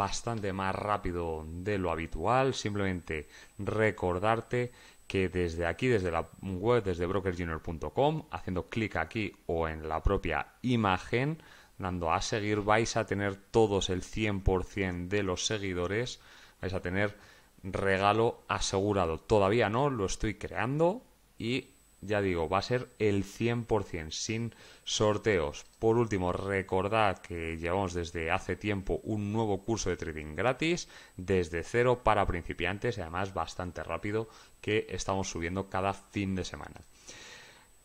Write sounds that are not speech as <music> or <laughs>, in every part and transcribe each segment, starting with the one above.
bastante más rápido de lo habitual. Simplemente recordarte que desde aquí, desde la web, desde brokerjunior.com, haciendo clic aquí o en la propia imagen, dando a seguir, vais a tener todos el 100% de los seguidores, vais a tener regalo asegurado. Todavía no, lo estoy creando y ya digo, va a ser el 100% sin sorteos. Por último, recordad que llevamos desde hace tiempo un nuevo curso de trading gratis desde cero para principiantes y además bastante rápido que estamos subiendo cada fin de semana.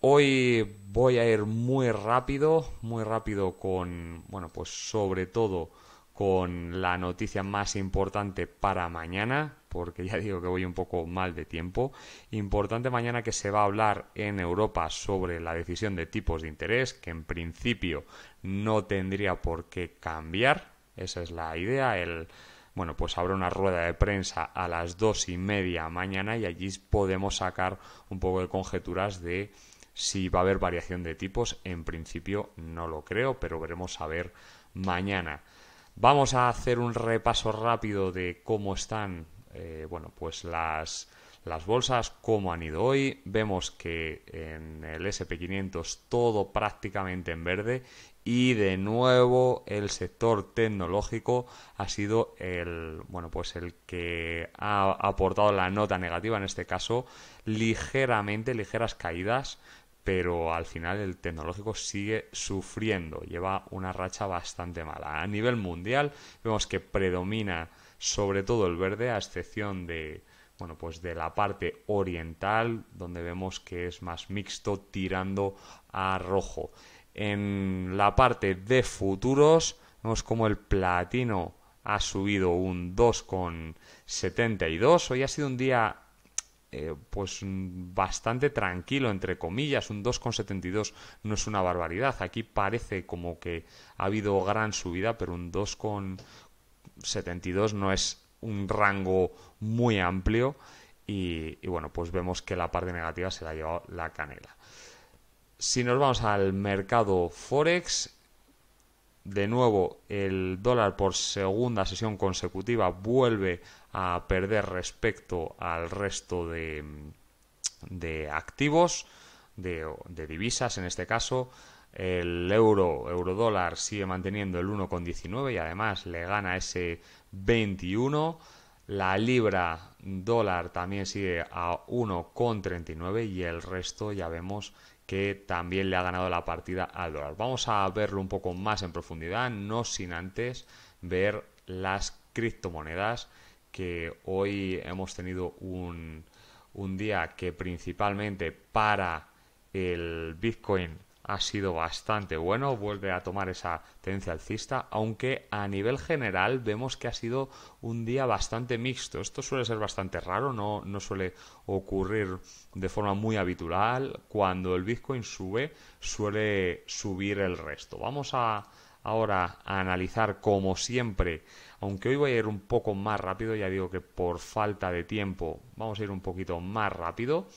Hoy voy a ir muy rápido, muy rápido con, bueno, pues sobre todo con la noticia más importante para mañana, porque ya digo que voy un poco mal de tiempo. Importante mañana que se va a hablar en Europa sobre la decisión de tipos de interés, que en principio no tendría por qué cambiar. Esa es la idea. bueno, pues habrá una rueda de prensa a las dos y media mañana y allí podemos sacar un poco de conjeturas de si va a haber variación de tipos. En principio no lo creo, pero veremos a ver mañana. Vamos a hacer un repaso rápido de cómo están eh, bueno, pues las, bolsas, cómo han ido hoy. Vemos que en el SP500 todo prácticamente en verde y de nuevo el sector tecnológico ha sido el bueno pues el que ha aportado la nota negativa en este caso ligeramente ligeras caídas pero al final el tecnológico sigue sufriendo, lleva una racha bastante mala. A nivel mundial vemos que predomina sobre todo el verde, a excepción de, bueno, pues de la parte oriental, donde vemos que es más mixto tirando a rojo. En la parte de futuros vemos como el platino ha subido un 2,72. Hoy ha sido un día eh, pues mm, bastante tranquilo, entre comillas, un 2,72 no es una barbaridad. Aquí parece como que ha habido gran subida, pero un 2,72 no es un rango muy amplio. Y, y, bueno, pues vemos que la parte negativa se la ha llevado la canela. Si nos vamos al mercado Forex, de nuevo el dólar por segunda sesión consecutiva vuelve a perder respecto al resto de, activos, de, divisas en este caso. El euro, euro dólar sigue manteniendo el 1,19 y además le gana ese 21. La libra dólar también sigue a 1,39 y el resto ya vemos que también le ha ganado la partida al dólar. Vamos a verlo un poco más en profundidad, no sin antes ver las criptomonedas que hoy hemos tenido un, un día que principalmente para el Bitcoin ha sido bastante bueno, vuelve a tomar esa tendencia alcista, aunque a nivel general vemos que ha sido un día bastante mixto. Esto suele ser bastante raro, no, no suele ocurrir de forma muy habitual. Cuando el Bitcoin sube, suele subir el resto. Vamos a, ahora a analizar como siempre, aunque hoy voy a ir un poco más rápido, ya digo que por falta de tiempo vamos a ir un poquito más rápido.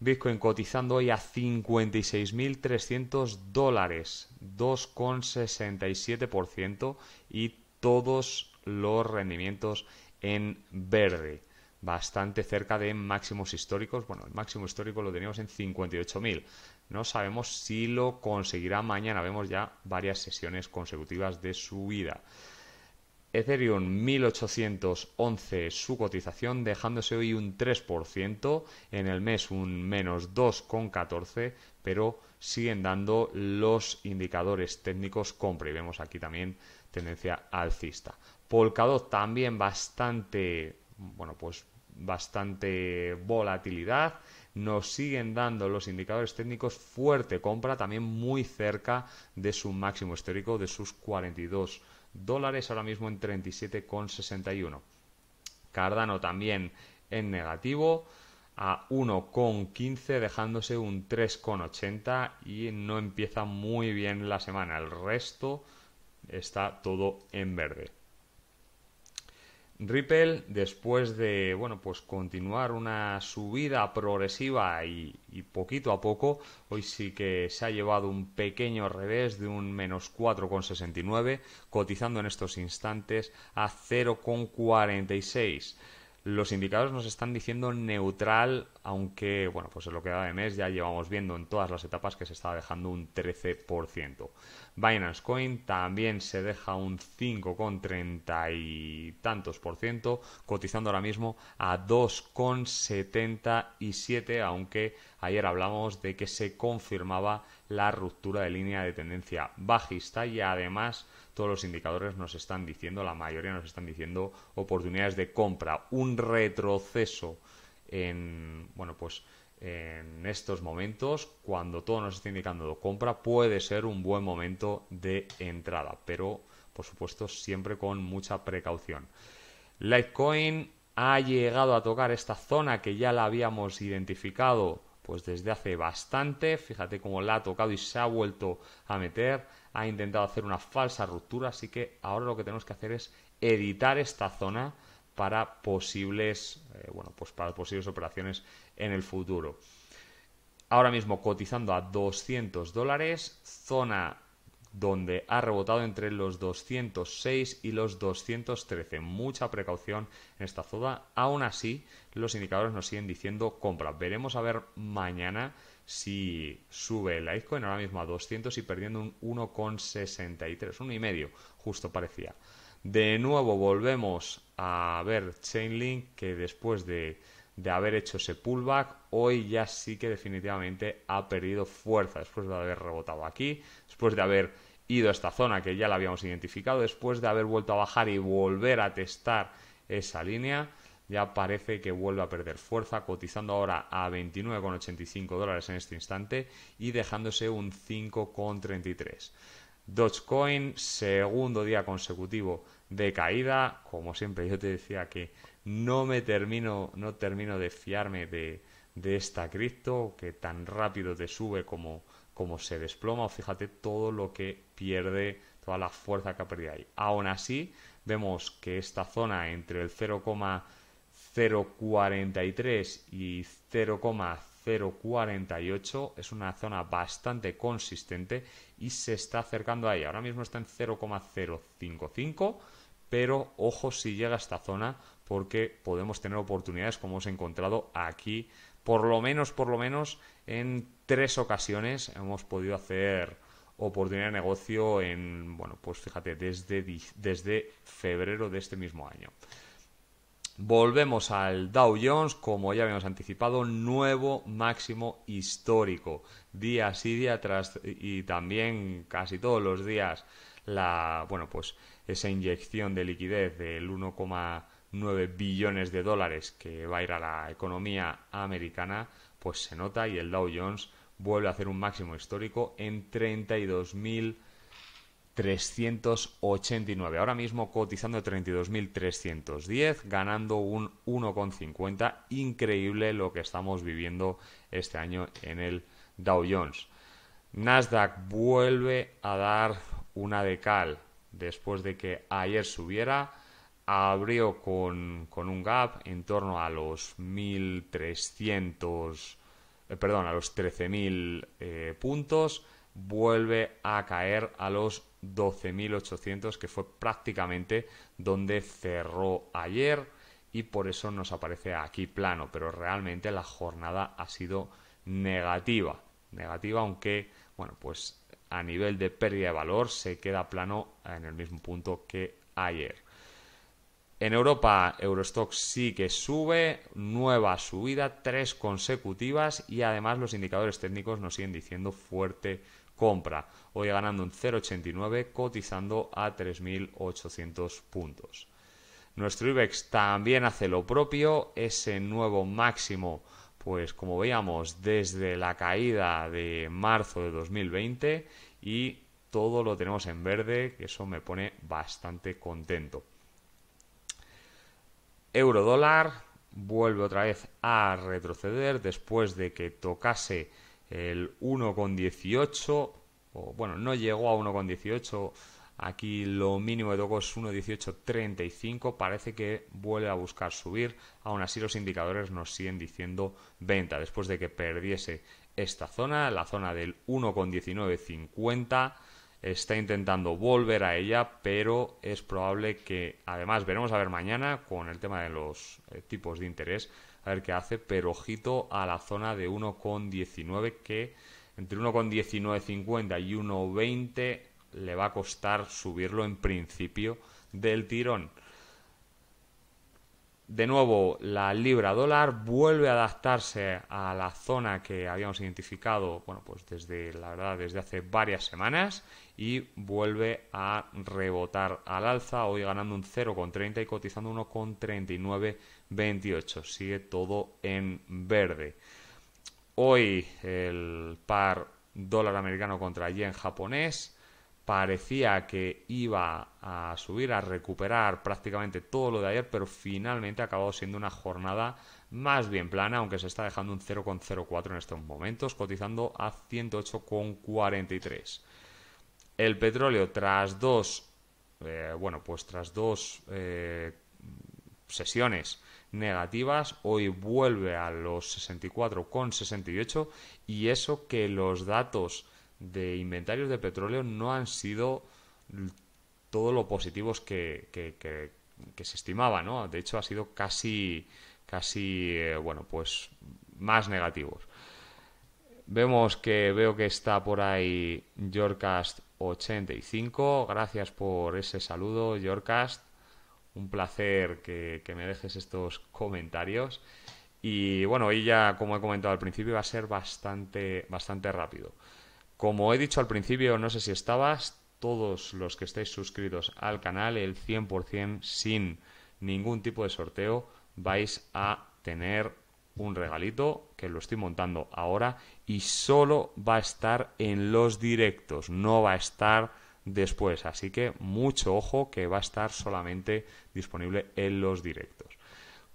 Bitcoin cotizando hoy a 56.300 dólares, 2,67% y todos los rendimientos en verde, bastante cerca de máximos históricos. Bueno, el máximo histórico lo teníamos en 58.000, no sabemos si lo conseguirá mañana. Vemos ya varias sesiones consecutivas de subida. Ethereum 1811 su cotización, dejándose hoy un 3%, en el mes un menos 2,14, pero siguen dando los indicadores técnicos compra y vemos aquí también tendencia alcista. Polkadot también bastante, bueno, pues bastante volatilidad nos siguen dando los indicadores técnicos fuerte compra, también muy cerca de su máximo histórico de sus 42 dólares, ahora mismo en 37,61. Cardano también en negativo a 1,15 dejándose un 3,80 y no empieza muy bien la semana. El resto está todo en verde. Ripple, después de bueno, pues continuar una subida progresiva y, poquito a poco, hoy sí que se ha llevado un pequeño revés de un menos 4,69, cotizando en estos instantes a 0,46. Los indicadores nos están diciendo neutral, aunque bueno, pues en lo que da de mes ya llevamos viendo en todas las etapas que se estaba dejando un 13%. Binance Coin también se deja un 5,30 y tantos por ciento, cotizando ahora mismo a 2,77, aunque ayer hablamos de que se confirmaba la ruptura de línea de tendencia bajista y además todos los indicadores nos están diciendo, la mayoría nos están diciendo oportunidades de compra, un retroceso en, bueno, pues en estos momentos, cuando todo nos está indicando compra, puede ser un buen momento de entrada, pero por supuesto siempre con mucha precaución. Litecoin ha llegado a tocar esta zona que ya la habíamos identificado pues desde hace bastante, fíjate cómo la ha tocado y se ha vuelto a meter, ha intentado hacer una falsa ruptura, así que ahora lo que tenemos que hacer es editar esta zona para posibles, eh, bueno, pues para posibles operaciones en el futuro. Ahora mismo cotizando a 200 dólares, zona donde ha rebotado entre los 206 y los 213. Mucha precaución en esta zona. Aún así, los indicadores nos siguen diciendo compra. Veremos a ver mañana si sube el en ahora mismo a 200 y perdiendo un 1,63, 1,5, justo parecía. De nuevo volvemos a ver Chainlink que después de, haber hecho ese pullback, hoy ya sí que definitivamente ha perdido fuerza después de haber rebotado aquí, después de haber ido a esta zona que ya la habíamos identificado, después de haber vuelto a bajar y volver a testar esa línea, ya parece que vuelve a perder fuerza, cotizando ahora a 29,85 dólares en este instante y dejándose un 5,33. Dogecoin, segundo día consecutivo de caída. Como siempre, yo te decía que no me termino, no termino de fiarme de, esta cripto que tan rápido te sube como, como se desploma. O fíjate todo lo que pierde, toda la fuerza que ha perdido ahí. Aún así, vemos que esta zona entre el 0,043 y 0,5 0,48. Es una zona bastante consistente y se está acercando ahí. Ahora mismo está en 0,055, pero ojo si llega a esta zona porque podemos tener oportunidades como hemos encontrado aquí. Por lo menos, por lo menos, en tres ocasiones hemos podido hacer oportunidad de negocio en, bueno, pues fíjate, desde, desde febrero de este mismo año. Volvemos al Dow Jones, como ya habíamos anticipado, nuevo máximo histórico, día sí, día tras y también casi todos los días la, bueno, pues esa inyección de liquidez del 1,9 billones de dólares que va a ir a la economía americana, pues se nota y el Dow Jones vuelve a hacer un máximo histórico en 32.000 389. Ahora mismo cotizando 32.310, ganando un 1,50. Increíble lo que estamos viviendo este año en el Dow Jones. Nasdaq vuelve a dar una decal después de que ayer subiera. Abrió con, con un gap en torno a los 1.300, eh, perdón, a los 13.000 eh, puntos. Vuelve a caer a los 12.800, que fue prácticamente donde cerró ayer y por eso nos aparece aquí plano, pero realmente la jornada ha sido negativa, negativa aunque, bueno, pues a nivel de pérdida de valor se queda plano en el mismo punto que ayer. En Europa, Eurostock sí que sube, nueva subida, tres consecutivas y además los indicadores técnicos nos siguen diciendo fuerte compra, hoy ganando un 0,89 cotizando a 3.800 puntos. Nuestro IBEX también hace lo propio, ese nuevo máximo, pues como veíamos, desde la caída de marzo de 2020 y todo lo tenemos en verde, que eso me pone bastante contento. Eurodólar vuelve otra vez a retroceder después de que tocase el 1,18, o bueno, no llegó a 1,18, aquí lo mínimo de toco es 1,1835, parece que vuelve a buscar subir, aún así los indicadores nos siguen diciendo venta, después de que perdiese esta zona, la zona del 1,1950, está intentando volver a ella, pero es probable que, además, veremos a ver mañana con el tema de los eh, tipos de interés, a ver qué hace, pero ojito a la zona de 1,19 que entre 1,1950 y 1,20 le va a costar subirlo en principio del tirón. De nuevo, la libra dólar vuelve a adaptarse a la zona que habíamos identificado, bueno, pues desde la verdad, desde hace varias semanas y vuelve a rebotar al alza, hoy ganando un 0,30 y cotizando 1,3928. Sigue todo en verde. Hoy el par dólar americano contra yen japonés parecía que iba a subir, a recuperar prácticamente todo lo de ayer, pero finalmente ha acabado siendo una jornada más bien plana, aunque se está dejando un 0,04 en estos momentos, cotizando a 108,43. El petróleo tras dos, eh, bueno, pues tras dos eh, sesiones negativas, hoy vuelve a los 64,68 y eso que los datos de inventarios de petróleo no han sido todo lo positivos que, se estimaba, De hecho, ha sido casi, casi, eh, bueno, pues más negativos. Vemos que veo que está por ahí Yorcast85. Gracias por ese saludo, yorkast Un placer que, me dejes estos comentarios. Y bueno, hoy ya, como he comentado al principio, va a ser bastante, bastante rápido. Como he dicho al principio, no sé si estabas, todos los que estéis suscritos al canal, el 100% sin ningún tipo de sorteo, vais a tener un regalito que lo estoy montando ahora y solo va a estar en los directos, no va a estar después. Así que mucho ojo que va a estar solamente disponible en los directos.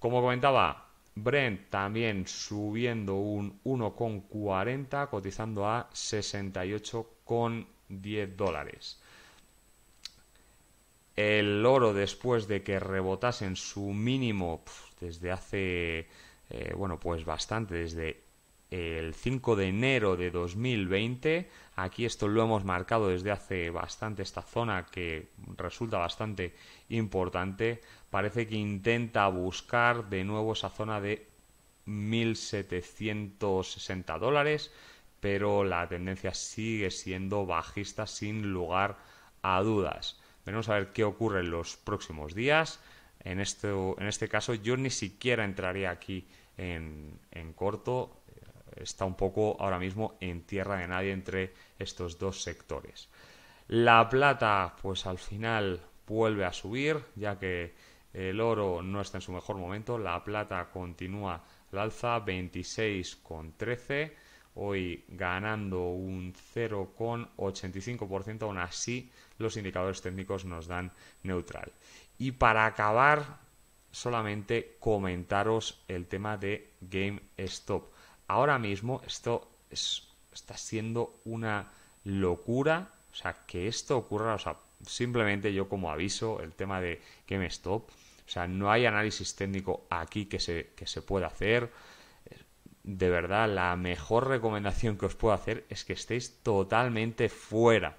Como comentaba, Brent también subiendo un 1,40, cotizando a 68,10 dólares. El oro después de que rebotase en su mínimo desde hace, eh, bueno, pues bastante, desde el 5 de enero de 2020. Aquí esto lo hemos marcado desde hace bastante esta zona que resulta bastante importante. Parece que intenta buscar de nuevo esa zona de 1.760 dólares, pero la tendencia sigue siendo bajista sin lugar a dudas. Veremos a ver qué ocurre en los próximos días. En, esto, en este caso yo ni siquiera entraría aquí en, en corto está un poco ahora mismo en tierra de nadie entre estos dos sectores. La plata, pues al final vuelve a subir, ya que el oro no está en su mejor momento, la plata continúa al alza, 26,13, hoy ganando un 0,85%, aún así los indicadores técnicos nos dan neutral. Y para acabar, solamente comentaros el tema de GameStop ahora mismo esto está siendo una locura, o sea, que esto ocurra, o sea, simplemente yo como aviso el tema de que me stop, o sea, no hay análisis técnico aquí que se, que se pueda hacer. De verdad, la mejor recomendación que os puedo hacer es que estéis totalmente fuera.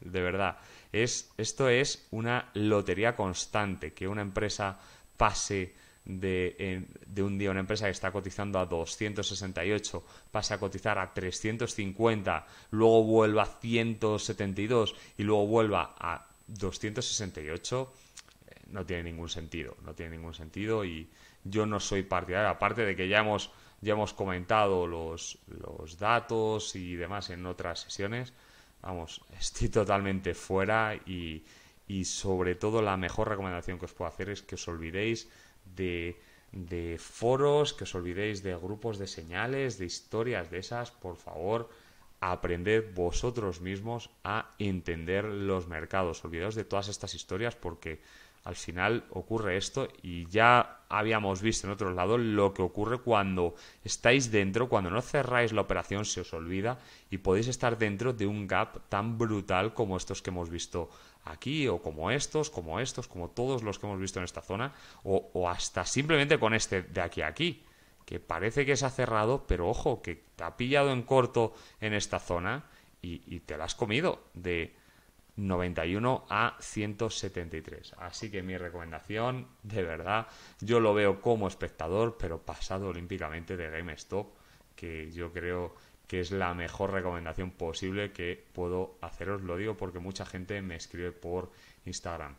De verdad. Es, esto es una lotería constante, que una empresa pase de, de, un día una empresa que está cotizando a 268 pase a cotizar a 350, luego vuelva a 172 y luego vuelva a 268, eh, no tiene ningún sentido, no tiene ningún sentido y yo no soy partidario, aparte de que ya hemos, ya hemos comentado los, los datos y demás en otras sesiones, vamos, <laughs> estoy totalmente fuera y, y sobre todo la mejor recomendación que os puedo hacer es que os olvidéis de, foros, que os olvidéis de grupos de señales, de historias de esas, por favor, aprended vosotros mismos a entender los mercados. Olvidaos de todas estas historias porque al final ocurre esto y ya habíamos visto en otros lados lo que ocurre cuando estáis dentro, cuando no cerráis la operación se os olvida y podéis estar dentro de un gap tan brutal como estos que hemos visto aquí o como estos, como estos, como todos los que hemos visto en esta zona o, hasta simplemente con este de aquí a aquí que parece que se ha cerrado, pero ojo, que te ha pillado en corto en esta zona y, y te la has comido de 91 a 173. Así que mi recomendación, de verdad, yo lo veo como espectador, pero pasado olímpicamente de GameStop, que yo creo que es la mejor recomendación posible que puedo haceros. Lo digo porque mucha gente me escribe por Instagram.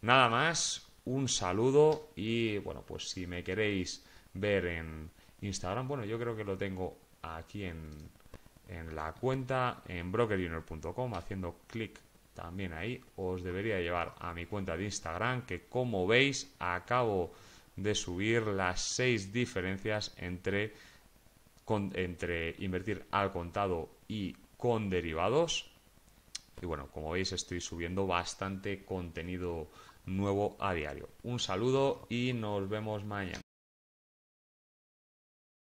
Nada más, un saludo y bueno, pues si me queréis ver en Instagram, bueno, yo creo que lo tengo aquí en, la cuenta en brokerjunior.com haciendo clic también ahí os debería llevar a mi cuenta de Instagram que como veis acabo de subir las seis diferencias entre, entre invertir al contado y con derivados. Y bueno, como veis estoy subiendo bastante contenido nuevo a diario. Un saludo y nos vemos mañana.